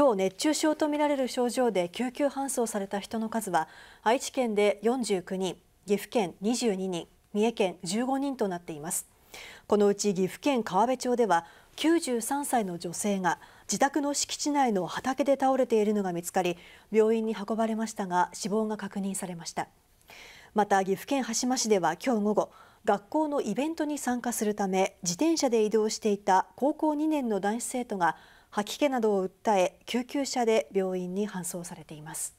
今日熱中症とみられる症状で救急搬送された人の数は愛知県で49人岐阜県22人三重県15人となっていますこのうち岐阜県川辺町では93歳の女性が自宅の敷地内の畑で倒れているのが見つかり病院に運ばれましたが死亡が確認されましたまた岐阜県羽島市では今日午後学校のイベントに参加するため自転車で移動していた高校2年の男子生徒が吐き気などを訴え救急車で病院に搬送されています。